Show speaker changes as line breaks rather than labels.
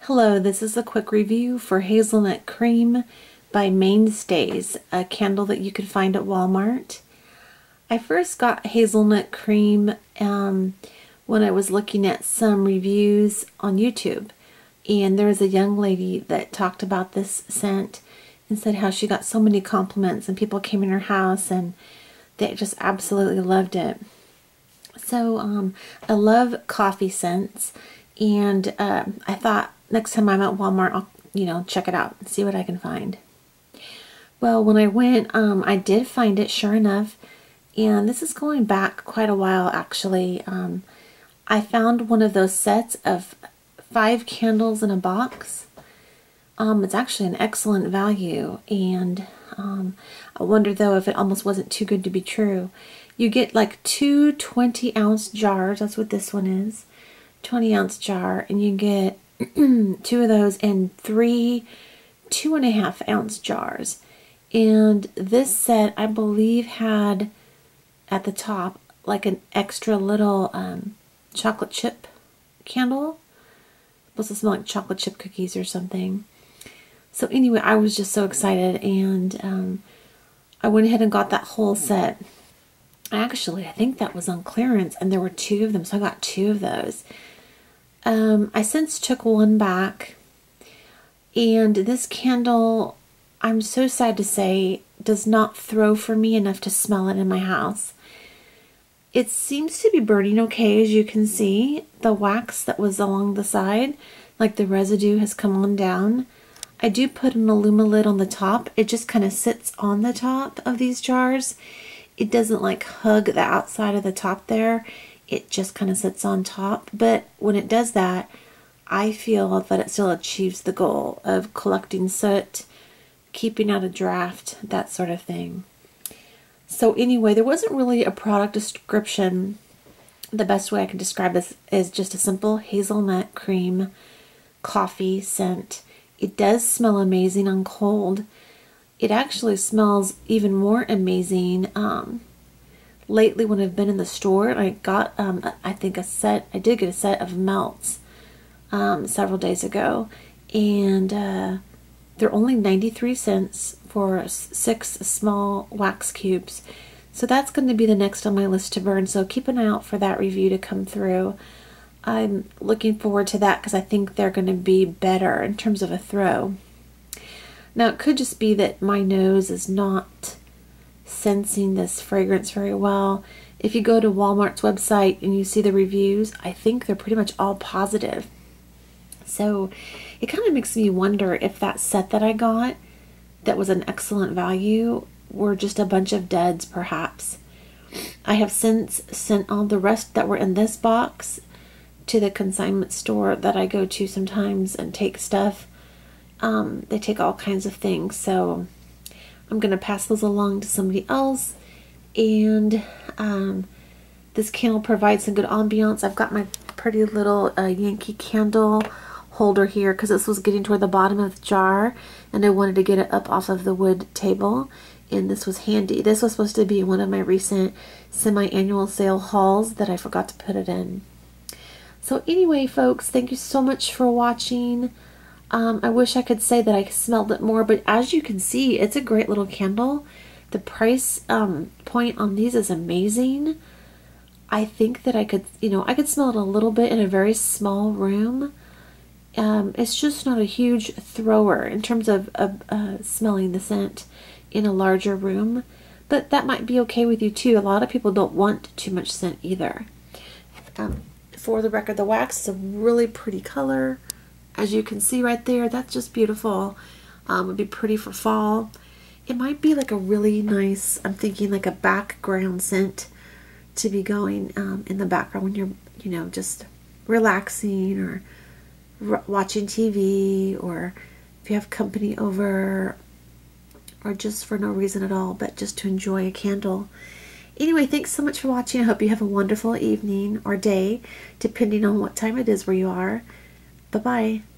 Hello, this is a quick review for Hazelnut Cream by Mainstays, a candle that you can find at Walmart. I first got Hazelnut Cream um, when I was looking at some reviews on YouTube. And there was a young lady that talked about this scent and said how she got so many compliments and people came in her house and they just absolutely loved it. So um, I love coffee scents and um, I thought next time I'm at Walmart, I'll, you know, check it out and see what I can find. Well, when I went, um, I did find it, sure enough. And this is going back quite a while, actually. Um, I found one of those sets of five candles in a box. Um, it's actually an excellent value. And um, I wonder, though, if it almost wasn't too good to be true. You get like two 20-ounce jars. That's what this one is. 20 ounce jar and you get two of those and three two and a half ounce jars. And this set, I believe, had at the top like an extra little um, chocolate chip candle. It's supposed to smell like chocolate chip cookies or something. So anyway, I was just so excited and um, I went ahead and got that whole set. Actually, I think that was on clearance and there were two of them, so I got two of those. Um, I since took one back, and this candle, I'm so sad to say, does not throw for me enough to smell it in my house. It seems to be burning okay, as you can see. The wax that was along the side, like the residue has come on down. I do put an Illuma lid on the top. It just kind of sits on the top of these jars. It doesn't like hug the outside of the top there it just kind of sits on top. But when it does that, I feel that it still achieves the goal of collecting soot, keeping out a draft, that sort of thing. So anyway, there wasn't really a product description. The best way I can describe this is just a simple hazelnut cream coffee scent. It does smell amazing on cold. It actually smells even more amazing um, lately when I've been in the store and I got, um, I think a set, I did get a set of melts um, several days ago and uh, they're only 93 cents for six small wax cubes. So that's going to be the next on my list to burn. So keep an eye out for that review to come through. I'm looking forward to that because I think they're going to be better in terms of a throw. Now, it could just be that my nose is not sensing this fragrance very well. If you go to Walmart's website and you see the reviews, I think they're pretty much all positive. So it kind of makes me wonder if that set that I got that was an excellent value were just a bunch of duds perhaps. I have since sent all the rest that were in this box to the consignment store that I go to sometimes and take stuff. Um, they take all kinds of things, so I'm going to pass those along to somebody else. And um, this candle provides some good ambiance. I've got my pretty little uh, Yankee candle holder here because this was getting toward the bottom of the jar and I wanted to get it up off of the wood table and this was handy. This was supposed to be one of my recent semi-annual sale hauls that I forgot to put it in. So anyway, folks, thank you so much for watching. Um, I wish I could say that I smelled it more, but as you can see, it's a great little candle. The price um, point on these is amazing. I think that I could, you know, I could smell it a little bit in a very small room. Um, it's just not a huge thrower in terms of uh, uh, smelling the scent in a larger room, but that might be okay with you too. A lot of people don't want too much scent either. Um, for the record, the wax is a really pretty color as you can see right there that's just beautiful um, would be pretty for fall it might be like a really nice I'm thinking like a background scent to be going um, in the background when you're you know just relaxing or watching TV or if you have company over or just for no reason at all but just to enjoy a candle anyway thanks so much for watching I hope you have a wonderful evening or day depending on what time it is where you are Bye bye.